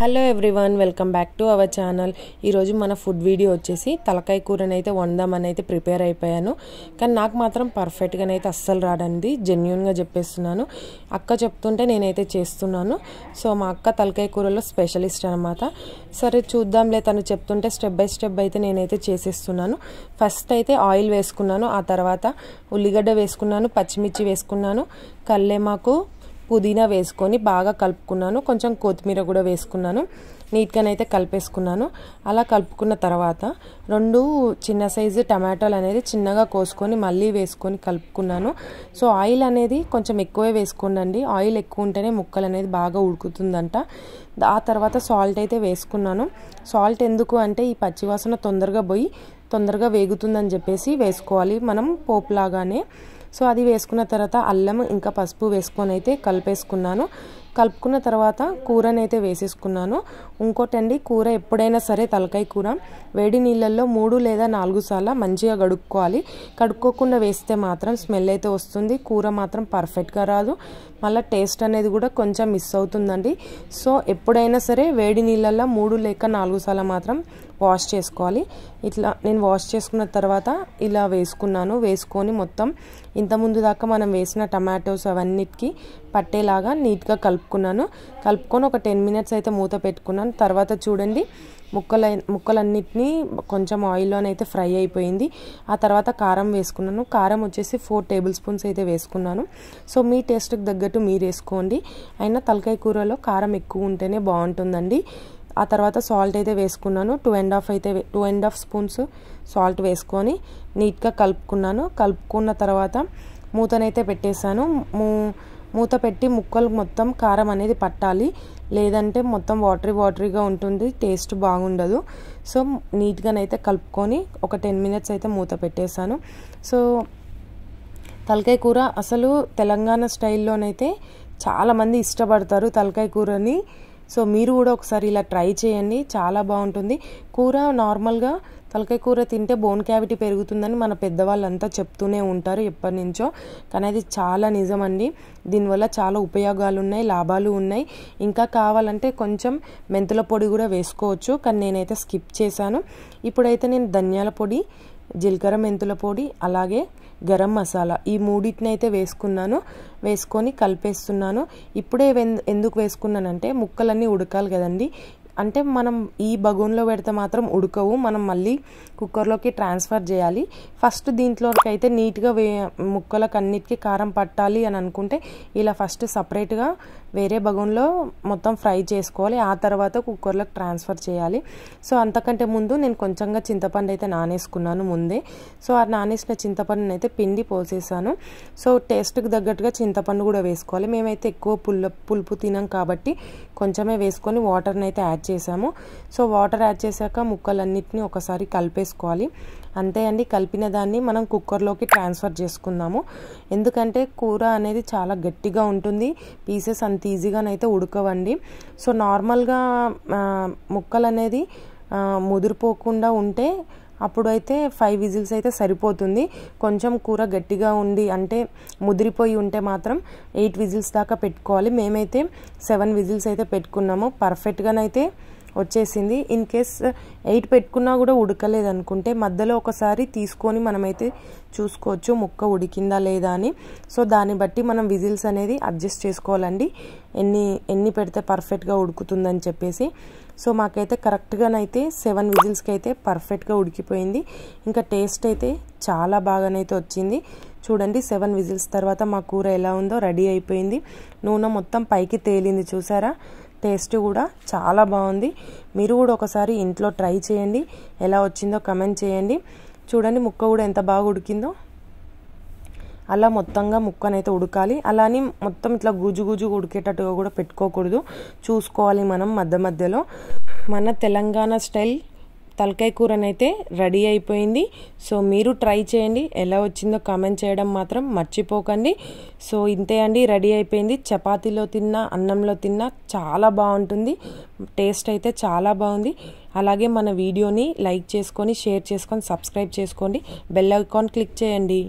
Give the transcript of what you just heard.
hello everyone welcome back to our channel ఈరోజు మన food video వచ్చేసి తలకాయ కూరని అయితే వందామని అయితే ప్రిపేర్ అయిపోయాను కానీ నాకు మాత్రం పర్ఫెక్ట్గా అయితే అస్సలు రాడండి జెన్యున్గా చెప్పేస్తున్నాను అక్క చెప్తుంటే నేనైతే చేస్తున్నాను సో మా అక్క తలకాయ కూరలో స్పెషలిస్ట్ అనమాట సరే చూద్దాంలే తను చెప్తుంటే స్టెప్ బై స్టెప్ అయితే నేనైతే చేసేస్తున్నాను ఫస్ట్ అయితే ఆయిల్ వేసుకున్నాను ఆ తర్వాత ఉల్లిగడ్డ వేసుకున్నాను పచ్చిమిర్చి వేసుకున్నాను కళ్ళేమాకు పుదీనా వేసుకొని బాగా కలుపుకున్నాను కొంచెం కొత్తిమీర కూడా వేసుకున్నాను నీట్గానైతే కలిపేసుకున్నాను అలా కలుపుకున్న తర్వాత రెండు చిన్న సైజు టమాటోలు అనేది చిన్నగా కోసుకొని మళ్ళీ వేసుకొని కలుపుకున్నాను సో ఆయిల్ అనేది కొంచెం ఎక్కువే వేసుకోండి ఆయిల్ ఎక్కువ ఉంటేనే ముక్కలు అనేది బాగా ఉడుకుతుందంట ఆ తర్వాత సాల్ట్ అయితే వేసుకున్నాను సాల్ట్ ఎందుకు అంటే ఈ పచ్చివాసన తొందరగా పోయి తొందరగా వేగుతుందని చెప్పేసి వేసుకోవాలి మనం పోపులాగానే సో అది వేసుకున్న తర్వాత అల్లం ఇంకా పసుపు వేసుకొని అయితే కలిపేసుకున్నాను కలుపుకున్న తర్వాత కూరనైతే వేసేసుకున్నాను ఇంకోటండి కూర ఎప్పుడైనా సరే తలకాయ కూర వేడి నీళ్ళల్లో మూడు లేదా నాలుగు సార్లు మంచిగా కడుక్కోవాలి కడుక్కోకుండా వేస్తే మాత్రం స్మెల్ అయితే వస్తుంది కూర మాత్రం పర్ఫెక్ట్గా రాదు మళ్ళీ టేస్ట్ అనేది కూడా కొంచెం మిస్ అవుతుందండి సో ఎప్పుడైనా సరే వేడి నీళ్ళల్లో మూడు లేక నాలుగు సార్లు మాత్రం వాష్ చేసుకోవాలి ఇట్లా నేను వాష్ చేసుకున్న తర్వాత ఇలా వేసుకున్నాను వేసుకొని మొత్తం ఇంతకుముందు దాకా మనం వేసిన టమాటోస్ అవన్నిటికీ పట్టేలాగా నీట్గా కలుపు కలుపుకున్నాను కలుపుకొని ఒక టెన్ మినిట్స్ అయితే మూత పెట్టుకున్నాను తర్వాత చూడండి ముక్కల ముక్కలన్నిటినీ కొంచెం ఆయిల్లోనైతే ఫ్రై అయిపోయింది ఆ తర్వాత కారం వేసుకున్నాను కారం వచ్చేసి ఫోర్ టేబుల్ స్పూన్స్ అయితే వేసుకున్నాను సో మీ టేస్ట్కి తగ్గట్టు మీరు వేసుకోండి అయినా తలకాయ కూరలో కారం ఎక్కువ ఉంటేనే బాగుంటుందండి ఆ తర్వాత సాల్ట్ అయితే వేసుకున్నాను టూ అండ్ హాఫ్ అయితే two and half spoons salt వేసుకొని నీట్గా కలుపుకున్నాను కలుపుకున్న తర్వాత మూతనైతే పెట్టేశాను మూ మూత పెట్టి ముక్కలు మొత్తం కారం అనేది పట్టాలి లేదంటే మొత్తం వాటరీ వాటరీగా ఉంటుంది టేస్ట్ బాగుండదు సో నీట్గానైతే కలుపుకొని ఒక టెన్ మినిట్స్ అయితే మూత పెట్టేశాను సో తలకాయ కూర అసలు తెలంగాణ స్టైల్లోనైతే చాలామంది ఇష్టపడతారు తలకాయ కూరని సో మీరు కూడా ఒకసారి ఇలా ట్రై చేయండి చాలా బాగుంటుంది కూర నార్మల్గా తలకాయ కూర తింటే బోన్ క్యావిటీ పెరుగుతుందని మన పెద్దవాళ్ళంతా చెప్తూనే ఉంటారు ఎప్పటి నుంచో కానీ అది చాలా నిజమండి దీనివల్ల చాలా ఉపయోగాలు ఉన్నాయి లాభాలు ఉన్నాయి ఇంకా కావాలంటే కొంచెం మెంతుల పొడి కూడా వేసుకోవచ్చు కానీ నేనైతే స్కిప్ చేశాను ఇప్పుడైతే నేను ధనియాల పొడి జీలకర్ర మెంతుల పొడి అలాగే గరం మసాలా ఈ మూడింటిని అయితే వేసుకున్నాను వేసుకొని కలిపేస్తున్నాను ఇప్పుడే ఎందుకు వేసుకున్నానంటే ముక్కలన్నీ ఉడకాలి కదండి అంటే మనం ఈ బగోన్లో పెడితే మాత్రం ఉడకవు మనం మళ్ళీ కుక్కర్లోకి ట్రాన్స్ఫర్ చేయాలి ఫస్ట్ దీంట్లోకి అయితే నీట్గా వే ముక్కలకు అన్నిటికీ కారం పట్టాలి అని అనుకుంటే ఇలా ఫస్ట్ సపరేట్గా వేరే బగోన్లో మొత్తం ఫ్రై చేసుకోవాలి ఆ తర్వాత కుక్కర్లోకి ట్రాన్స్ఫర్ చేయాలి సో అంతకంటే ముందు నేను కొంచెంగా చింతపండు అయితే నానేసుకున్నాను ముందే సో ఆ నానేసిన చింతపండుని అయితే పిండి పోసేసాను సో టేస్ట్కి తగ్గట్టుగా చింతపండు కూడా వేసుకోవాలి మేమైతే ఎక్కువ పుల్ల పులుపు తినాం కాబట్టి కొంచెమే వేసుకొని వాటర్ని అయితే యాడ్ చేసాము సో వాటర్ యాడ్ చేశాక ముక్కలన్నిటిని ఒకసారి కలిపేసుకోవాలి అంతే అండి కలిపిన దాన్ని మనం కుక్కర్లోకి ట్రాన్స్ఫర్ చేసుకుందాము ఎందుకంటే కూర అనేది చాలా గట్టిగా ఉంటుంది పీసెస్ అంత ఈజీగానైతే ఉడకవండి సో నార్మల్గా ముక్కలు అనేది ముదిరిపోకుండా ఉంటే అప్పుడైతే ఫైవ్ విజిల్స్ అయితే సరిపోతుంది కొంచెం కూర గట్టిగా ఉంది అంటే ముదిరిపోయి ఉంటే మాత్రం ఎయిట్ విజిల్స్ దాకా పెట్టుకోవాలి మేమైతే సెవెన్ విజిల్స్ అయితే పెట్టుకున్నాము పర్ఫెక్ట్గానైతే వచ్చేసింది ఇన్ కేస్ ఎయిట్ పెట్టుకున్నా కూడా ఉడకలేదు అనుకుంటే మధ్యలో ఒకసారి తీసుకొని మనమైతే చూసుకోవచ్చు ముక్క ఉడికిందా లేదా అని సో దాన్ని బట్టి మనం విజిల్స్ అనేది అడ్జస్ట్ చేసుకోవాలండి ఎన్ని ఎన్ని పెడితే పర్ఫెక్ట్గా ఉడుకుతుందని చెప్పేసి సో మాకైతే కరెక్ట్గానైతే సెవెన్ విజిల్స్కి అయితే పర్ఫెక్ట్గా ఉడికిపోయింది ఇంకా టేస్ట్ అయితే చాలా బాగానైతే వచ్చింది చూడండి సెవెన్ విజిల్స్ తర్వాత మా కూర ఎలా ఉందో రెడీ అయిపోయింది నూనె మొత్తం పైకి తేలింది చూసారా టేస్ట్ కూడా చాలా బాగుంది మీరు కూడా ఒకసారి ఇంట్లో ట్రై చేయండి ఎలా వచ్చిందో కమెంట్ చేయండి చూడండి ముక్క కూడా ఎంత బాగా ఉడికిందో అలా మొత్తంగా ముక్కనైతే ఉడకాలి అలానే మొత్తం ఇట్లా గుజు గుజు ఉడికేటట్టుగా కూడా పెట్టుకోకూడదు చూసుకోవాలి మనం మధ్య మధ్యలో మన తెలంగాణ స్టైల్ తలకాయ కూరనైతే రెడీ అయిపోయింది సో మీరు ట్రై చేయండి ఎలా వచ్చిందో కామెంట్ చేయడం మాత్రం మర్చిపోకండి సో ఇంతే అండి రెడీ అయిపోయింది చపాతీలో తిన్నా అన్నంలో తిన్నా చాలా బాగుంటుంది టేస్ట్ అయితే చాలా బాగుంది అలాగే మన వీడియోని లైక్ చేసుకొని షేర్ చేసుకొని సబ్స్క్రైబ్ చేసుకోండి బెల్ ఐకాన్ క్లిక్ చేయండి